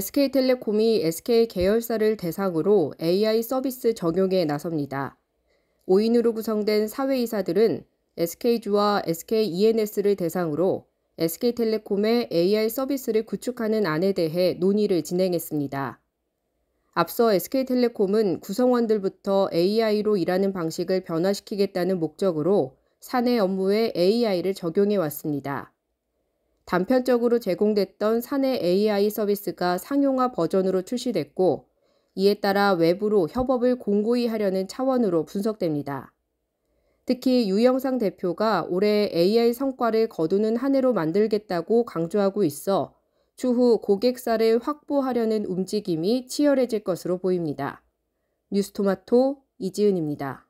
SK텔레콤이 SK 계열사를 대상으로 AI 서비스 적용에 나섭니다. 5인으로 구성된 사회이사들은 SK주와 SKENS를 대상으로 SK텔레콤의 AI 서비스를 구축하는 안에 대해 논의를 진행했습니다. 앞서 SK텔레콤은 구성원들부터 AI로 일하는 방식을 변화시키겠다는 목적으로 사내 업무에 AI를 적용해 왔습니다. 단편적으로 제공됐던 사내 AI 서비스가 상용화 버전으로 출시됐고 이에 따라 외부로 협업을 공고히 하려는 차원으로 분석됩니다. 특히 유영상 대표가 올해 AI 성과를 거두는 한 해로 만들겠다고 강조하고 있어 추후 고객사를 확보하려는 움직임이 치열해질 것으로 보입니다. 뉴스토마토 이지은입니다.